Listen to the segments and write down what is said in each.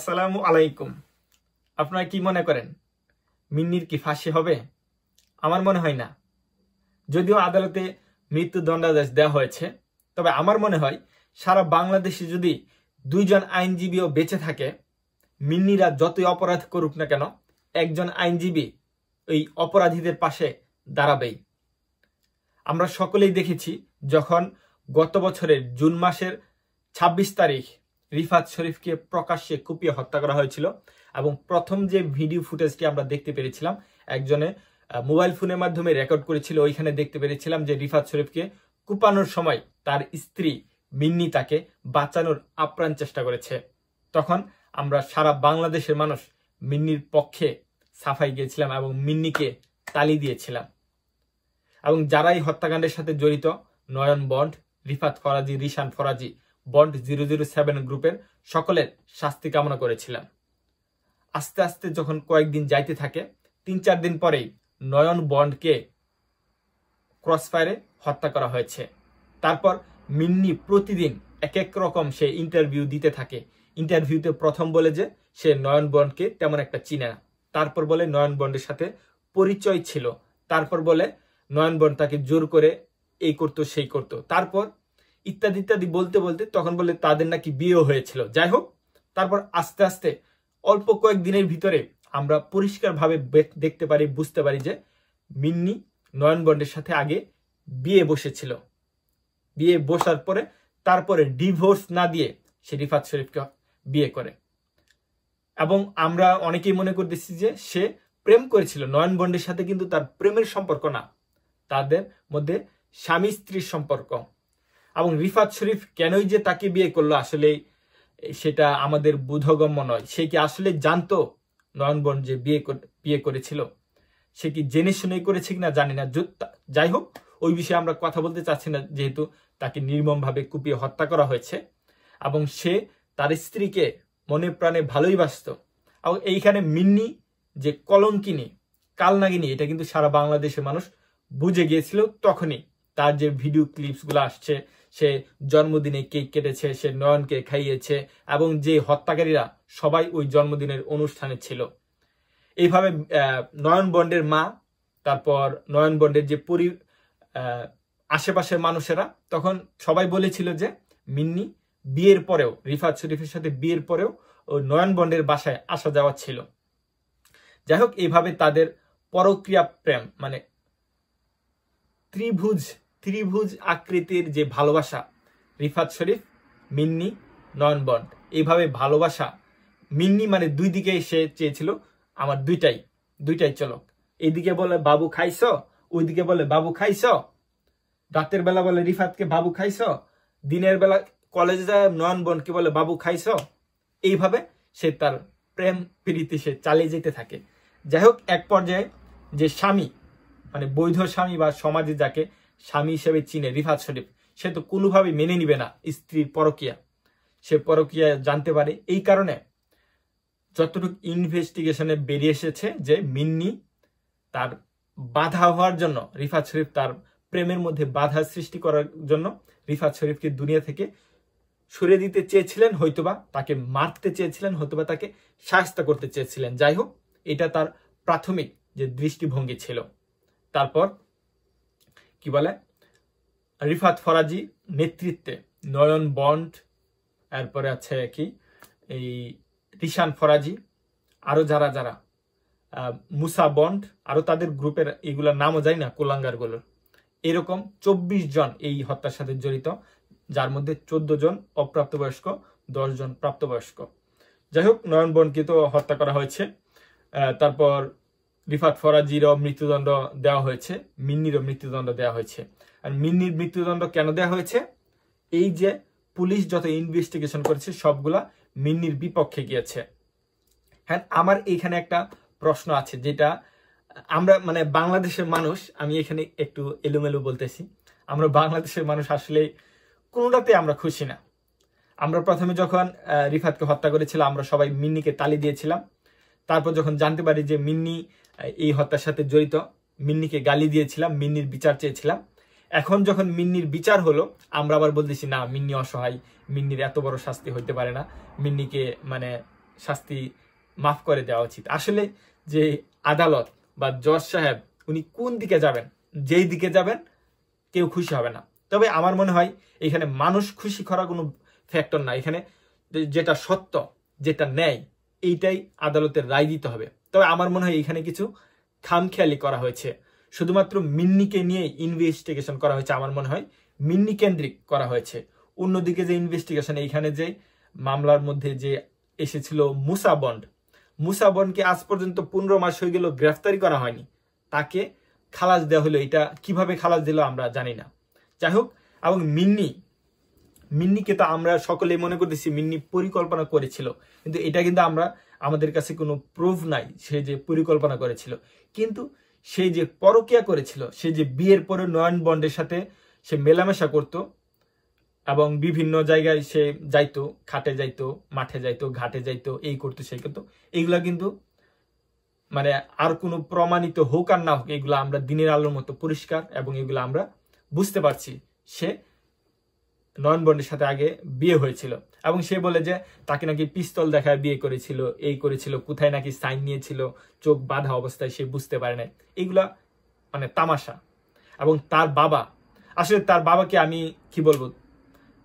আসসালামু আলাইকুম আপনারা কি মনে করেন মিন্নির কি ফাঁসি হবে আমার মনে হয় না যদিও আদালতে মৃত্যুদণ্ডাদেশ দেওয়া হয়েছে তবে আমার মনে হয় সারা বাংলাদেশে যদি দুইজন আইনজীবীও বেঁচে থাকে মিন্নিরা যতই অপরাধ করুক না কেন একজন আইনজীবী এই অপরাধীদের পাশে দাঁড়াবেই আমরা সকলেই দেখেছি যখন গত বছরের জুন মাসের ২৬ তারিখ রিফাত শরীফকে প্রকাশ্যে কুপিয়ে হত্যা করা হয়েছিল এবং প্রথম যে ভিডিও ফুটেজটি আমরা দেখতে পেরেছিলাম একজনে মোবাইল ফোনের মাধ্যমে রেকর্ড করেছিল ওইখানে দেখতে পেরেছিলাম যে রিফাত শরীফকে কুপানোর সময় তার স্ত্রী মিন্নি তাকে বাঁচানোর আপ্রাণ চেষ্টা করেছে তখন আমরা সারা বাংলাদেশের মানুষ মিন্নির পক্ষে সাফাই গিয়েছিলাম এবং মিন্নিকে তালি দিয়েছিলাম এবং যারাই হত্যাকাণ্ডের সাথে জড়িত Nayan Bond Rifat Faraji Rishan Faraji Bond zero zero seven গ্রুপের সকলের শাস্তি কামনা করেছিলাম আস্তে আস্তে যখন কয়েকদিন যাইতে থাকে তিন চার দিন পরেই নয়ন বন্ডকে ক্রসফায়ারে হত্যা করা হয়েছে তারপর মিন্নি প্রতিদিন এক এক রকম সে ইন্টারভিউ দিতে থাকে ইন্টারভিউতে প্রথম বলে যে সে নয়ন বন্ডকে তেমন একটা চিনে না তারপর বলে নয়ন বন্ডের সাথে পরিচয় ছিল তারপর বলে নয়ন বন্ড তাকে জোর করে এই করতো সেই করতো তারপর ইত্যাদি ইত্যাদি বলতে বলতে তখন বলে তাদের নাকি বিয়ে হয়েছিল যাই হোক তারপর আস্তে আস্তে অল্প কয়েকদিনের ভিতরে আমরা পরিষ্কারভাবে দেখতে পারি বুঝতে পারি যে মিন্নি নয়নবন্ডের সাথে আগে বিয়ে বসেছিল বিয়ে বসার পরে তারপরে ডিভোর্স না দিয়ে সে রিফাত শরীফকে বিয়ে করে এবং আমরা অনেকেই মনে করতেছি যে সে প্রেম করেছিল নয়ন বন্ডের সাথে কিন্তু তার প্রেমের সম্পর্ক না তাদের মধ্যে স্বামী স্ত্রীর সম্পর্ক এবং রিফাত শরীফ কেনই যে তাকে বিয়ে করলো আসলে সেটা আমাদের বোধগম্য নয় সে কি আসলে জানতো নয়নবন যে বিয়ে বিয়ে করেছিল সে কি জেনে শুনে করেছে কিনা জানি না যাই হোক ওই বিষয়ে আমরা কথা বলতে চাচ্ছি না যেহেতু তাকে নির্মমভাবে কুপিয়ে হত্যা করা হয়েছে এবং সে তার স্ত্রীকে মনে প্রাণে ভালোই বাসত এবং এইখানে মিন্নি যে কলঙ্কিনী কালনাগিনী এটা কিন্তু সারা বাংলাদেশের মানুষ বুঝে গিয়েছিল তখনই তার যে ভিডিও ক্লিপসগুলো আসছে সে জন্মদিনে কেক কেটেছে সে নয়নকে খাইয়েছে এবং যে হত্যাকারীরা সবাই ওই জন্মদিনের অনুষ্ঠানে ছিল এইভাবে নয়ন বন্ডের মা তারপর নয়ন বন্ডের যে পরি আশেপাশের মানুষেরা তখন সবাই বলেছিল যে মিন্নি বিয়ের পরেও রিফাত শরীফের সাথে বিয়ের পরেও ও নয়ন বন্ডের বাসায় আসা যাওয়া ছিল যাই হোক এইভাবে তাদের পরক্রিয়া প্রেম মানে ত্রিভুজ ত্রিভুজ আকৃতির যে ভালোবাসা রিফাত শরীফ মিন্নি বন্ড এইভাবে ভালোবাসা মিন্নি মানে দুই দিকে সে চেয়েছিল আমার দুইটাই দুইটাই চলক এইদিকে বলে বাবু খাইস ওইদিকে বলে বাবু খাইস রাতের বেলা বলে রিফাতকে বাবু খাইস দিনের বেলা কলেজে যায় নয়নবনকে বলে বাবু খাইস এইভাবে সে তার প্রেম প্রীতি সে চালিয়ে যেতে থাকে যাই হোক এক পর্যায়ে যে স্বামী মানে বৈধ স্বামী বা সমাজে যাকে স্বামী হিসেবে চিনে রিফাত শরীফ সে তো কোনোভাবে মেনে নিবে না স্ত্রীর পরকিয়া সে পরকিয়া জানতে পারে এই কারণে যতটুকু ইনভেস্টিগেশনে বেরিয়ে এসেছে যে মিন্নি তার বাধা হওয়ার জন্য রিফাত শরীফ তার প্রেমের মধ্যে বাধা সৃষ্টি করার জন্য রিফাত শরীফকে দুনিয়া থেকে সরিয়ে দিতে চেয়েছিলেন হয়তোবা তাকে মারতে চেয়েছিলেন হয়তোবা তাকে শাস্তা করতে চেয়েছিলেন যাই হোক এটা তার প্রাথমিক যে দৃষ্টিভঙ্গি ছিল তারপর কি বলে রিফাত ফরাজি নেতৃত্বে নয়ন বন্ড এরপরে আছে কি এই রিশান ফরাজি আরও যারা যারা মুসা বন্ড আরও তাদের গ্রুপের এইগুলোর নামও যায় না কোলাঙ্গারগুলোর এরকম ২৪ জন এই হত্যার সাথে জড়িত যার মধ্যে চোদ্দ জন অপ্রাপ্তবয়স্ক দশ জন প্রাপ্তবয়স্ক যাই হোক নয়ন বন্ডকে তো হত্যা করা হয়েছে তারপর রিফাত ফরাজিরও মৃত্যুদণ্ড দেওয়া হয়েছে মিন্নিরও মৃত্যুদণ্ড দেওয়া হয়েছে আর মিন্নির মৃত্যুদণ্ড কেন দেওয়া হয়েছে এই যে পুলিশ যত ইনভেস্টিগেশন করেছে সবগুলা মিন্নির বিপক্ষে গিয়েছে হ্যাঁ আমার এইখানে একটা প্রশ্ন আছে যেটা আমরা মানে বাংলাদেশের মানুষ আমি এখানে একটু এলোমেলো বলতেছি আমরা বাংলাদেশের মানুষ আসলে কোনোটাতে আমরা খুশি না আমরা প্রথমে যখন রিফাতকে হত্যা করেছিলাম আমরা সবাই মিন্নিকে তালি দিয়েছিলাম তারপর যখন জানতে পারি যে মিন্নি এই হত্যার সাথে জড়িত মিন্নিকে গালি দিয়েছিলাম মিন্নির বিচার চেয়েছিলাম এখন যখন মিন্নির বিচার হলো আমরা আবার বলতেছি না মিন্নি অসহায় মিন্নির এত বড় শাস্তি হইতে পারে না মিন্নিকে মানে শাস্তি মাফ করে দেওয়া উচিত আসলে যে আদালত বা জজ সাহেব উনি কোন দিকে যাবেন যেই দিকে যাবেন কেউ খুশি হবে না তবে আমার মনে হয় এখানে মানুষ খুশি করা কোনো ফ্যাক্টর না এখানে যেটা সত্য যেটা নেয় এইটাই আদালতের রায় দিতে হবে তবে আমার মনে হয় এখানে কিছু খামখেয়ালি করা হয়েছে শুধুমাত্র মিন্নিকে নিয়ে ইনভেস্টিগেশন করা হয়েছে আমার মনে হয় মিন্নি কেন্দ্রিক করা হয়েছে অন্যদিকে যে ইনভেস্টিগেশন এইখানে যে মামলার মধ্যে যে এসেছিল মুসা বন্ড মুসা বন্ডকে আজ পর্যন্ত পনেরো মাস হয়ে গেল গ্রেফতারি করা হয়নি তাকে খালাস দেওয়া হলো এটা কিভাবে খালাস দিল আমরা জানি না যাই হোক এবং মিন্নি মিন্নিকে তো আমরা সকলেই মনে করতেছি মিন্নি পরিকল্পনা করেছিল কিন্তু এটা কিন্তু আমরা আমাদের কাছে কোনো প্রুফ নাই সে যে পরিকল্পনা করেছিল কিন্তু সে যে পরকিয়া করেছিল সে যে বিয়ের পরে নয়ন বন্ডের সাথে সে মেলামেশা করত এবং বিভিন্ন জায়গায় সে যাইতো খাটে যাইতো মাঠে যাইতো ঘাটে যাইতো এই করতো সেই করতো এইগুলা কিন্তু মানে আর কোনো প্রমাণিত হোক আর না হোক এগুলো আমরা দিনের আলোর মতো পরিষ্কার এবং এগুলো আমরা বুঝতে পারছি সে নয়নবন্ডের সাথে আগে বিয়ে হয়েছিল এবং সে বলে যে তাকে নাকি পিস্তল দেখায় বিয়ে করেছিল এই করেছিল কোথায় নাকি সাইন নিয়েছিল চোখ বাঁধা অবস্থায় সে বুঝতে পারে না এইগুলা মানে তামাশা এবং তার বাবা আসলে তার বাবাকে আমি কি বলবো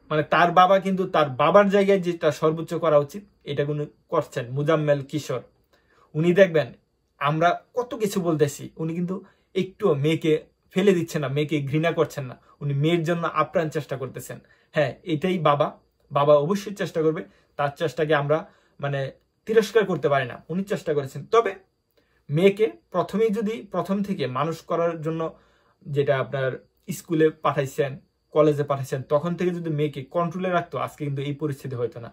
মানে তার বাবা কিন্তু তার বাবার জায়গায় যেটা সর্বোচ্চ করা উচিত এটা কোনো করছেন মুজাম্মেল কিশোর উনি দেখবেন আমরা কত কিছু বলতেছি উনি কিন্তু একটুও মেয়েকে ফেলে দিচ্ছেন না মেয়েকে ঘৃণা করছেন না উনি মেয়ের জন্য আপ্রাণ চেষ্টা করতেছেন হ্যাঁ এটাই বাবা বাবা অবশ্যই চেষ্টা করবে তার চেষ্টাকে আমরা মানে তিরস্কার করতে পারি না উনি চেষ্টা করেছেন তবে মেয়েকে প্রথমেই যদি প্রথম থেকে মানুষ করার জন্য যেটা আপনার স্কুলে পাঠাইছেন কলেজে পাঠাইছেন তখন থেকে যদি মেয়েকে কন্ট্রোলে রাখতো আজকে কিন্তু এই পরিস্থিতি হতো না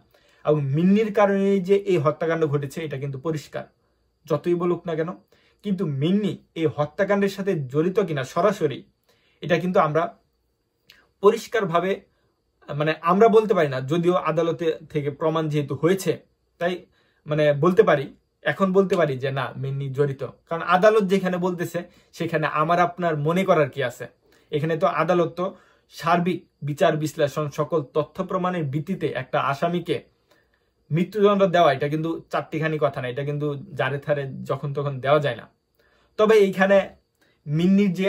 এবং মিন্নির কারণে যে এই হত্যাকাণ্ড ঘটেছে এটা কিন্তু পরিষ্কার যতই বলুক না কেন কিন্তু মিন্নি এই হত্যাকাণ্ডের সাথে জড়িত কিনা সরাসরি এটা কিন্তু আমরা পরিষ্কারভাবে মানে আমরা বলতে পারি না যদিও আদালতে থেকে প্রমাণ যেহেতু হয়েছে তাই মানে বলতে পারি এখন বলতে পারি যে না মিন্নি জড়িত কারণ আদালত যেখানে বলতেছে সেখানে আমার আপনার মনে করার কি আছে এখানে তো আদালত তো সার্বিক বিচার বিশ্লেষণ সকল তথ্য প্রমাণের ভিত্তিতে একটা আসামিকে মৃত্যুদণ্ড দেওয়া এটা কিন্তু চারটিখানি কথা না এটা কিন্তু যারে থারে যখন তখন দেওয়া যায় না তবে এইখানে মিন্নির যে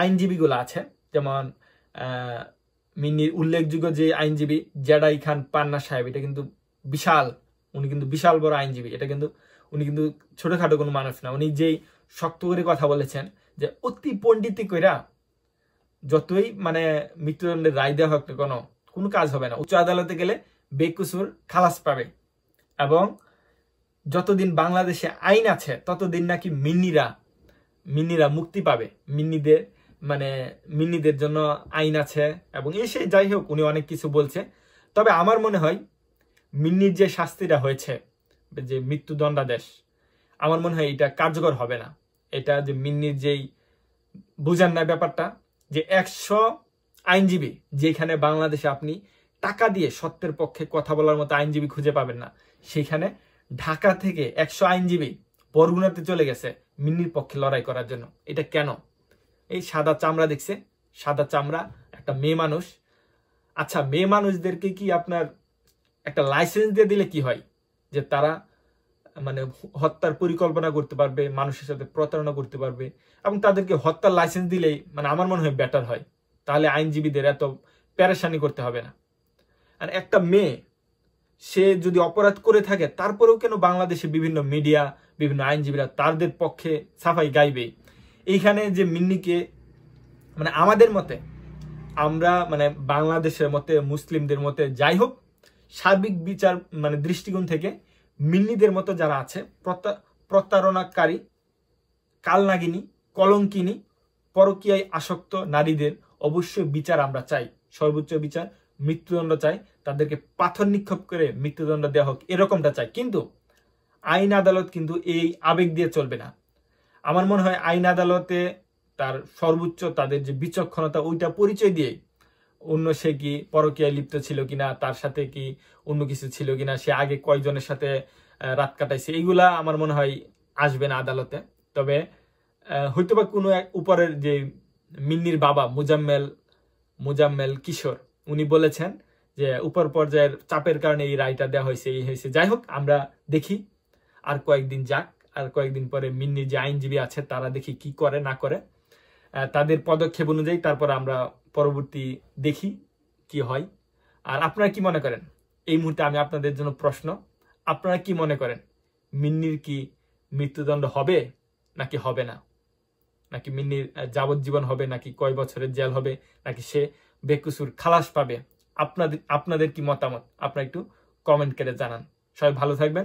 আইনজীবীগুলো আছে যেমন মিন্নির উল্লেখযোগ্য যে আইনজীবী জেডাই খান পান্না সাহেব এটা কিন্তু বিশাল উনি কিন্তু বিশাল বড় আইনজীবী এটা কিন্তু উনি কিন্তু ছোটোখাটো কোনো মানুষ না উনি যেই শক্ত করে কথা বলেছেন যে অতি পণ্ডিতি কইরা যতই মানে মৃত্যুদণ্ডের রায় দেওয়া হোক কোনো কোনো কাজ হবে না উচ্চ আদালতে গেলে বেকুসুর খালাস পাবে এবং যতদিন বাংলাদেশে আইন আছে ততদিন নাকি মিন্নিরা মিন্নিরা মুক্তি পাবে মিন্নিদের মানে মিন্নিদের জন্য আইন আছে এবং এসে যাই হোক উনি অনেক কিছু বলছে তবে আমার মনে হয় মিন্নির যে শাস্তিটা হয়েছে যে মৃত্যুদণ্ডাদেশ আমার মনে হয় এটা কার্যকর হবে না এটা যে মিন্নির যেই বোঝার না ব্যাপারটা যে একশো আইনজীবী যেখানে বাংলাদেশে আপনি টাকা দিয়ে সত্যের পক্ষে কথা বলার মতো আইনজীবী খুঁজে পাবেন না সেখানে ঢাকা থেকে একশো আইনজীবী বরগুনাতে চলে গেছে মিনির পক্ষে লড়াই করার জন্য এটা কেন এই সাদা চামড়া দেখছে সাদা চামড়া একটা মেয়ে মানুষ আচ্ছা মেয়ে মানুষদেরকে কি আপনার একটা লাইসেন্স দিয়ে দিলে কি হয় যে তারা মানে হত্যার পরিকল্পনা করতে পারবে মানুষের সাথে প্রতারণা করতে পারবে এবং তাদেরকে হত্যার লাইসেন্স দিলেই মানে আমার মনে হয় বেটার হয় তাহলে আইনজীবীদের এত প্যারেশানি করতে হবে না আর একটা মেয়ে সে যদি অপরাধ করে থাকে তারপরেও কেন বাংলাদেশে বিভিন্ন মিডিয়া বিভিন্ন আইনজীবীরা তাদের পক্ষে সাফাই গাইবে এইখানে যে মিন্নিকে মানে আমাদের মতে আমরা মানে বাংলাদেশের মতে মুসলিমদের মতে যাই হোক সার্বিক বিচার মানে দৃষ্টিকোণ থেকে মিন্নিদের মতো যারা আছে প্রতারণাকারী কালনাগিনী কলঙ্কিনী পরকীয়ায় আসক্ত নারীদের অবশ্যই বিচার আমরা চাই সর্বোচ্চ বিচার মৃত্যুদণ্ড চাই তাদেরকে পাথর নিক্ষেপ করে মৃত্যুদণ্ড দেওয়া হোক এরকমটা চাই কিন্তু আইন আদালত কিন্তু এই আবেগ দিয়ে চলবে না আমার মনে হয় আইন আদালতে তার সর্বোচ্চ তাদের যে বিচক্ষণতা ওইটা পরিচয় দিয়েই অন্য সে কি পরকীয়ায় লিপ্ত ছিল কিনা তার সাথে কি অন্য কিছু ছিল কিনা সে আগে কয়জনের সাথে রাত কাটাইছে এইগুলা আমার মনে হয় আসবে না আদালতে তবে হয়তোবা কোনো এক উপরের যে মিন্নির বাবা মুজাম্মেল মুজাম্মেল কিশোর উনি বলেছেন যে উপর পর্যায়ের চাপের কারণে এই রায়টা দেওয়া হয়েছে এই হয়েছে যাই হোক আমরা দেখি আর কয়েকদিন যাক আর কয়েকদিন পরে মিন্নি যে আইনজীবী আছে তারা দেখি কি করে না করে তাদের পদক্ষেপ অনুযায়ী তারপরে আমরা পরবর্তী দেখি কি হয় আর আপনারা কি মনে করেন এই মুহূর্তে আমি আপনাদের জন্য প্রশ্ন আপনারা কি মনে করেন মিন্নির কি মৃত্যুদণ্ড হবে নাকি হবে না নাকি মিন্নির যাবজ্জীবন হবে নাকি কয় বছরের জেল হবে নাকি সে বেকুসুর খালাস পাবে আপনাদের আপনাদের কি মতামত আপনারা একটু কমেন্ট করে জানান সবাই ভালো থাকবেন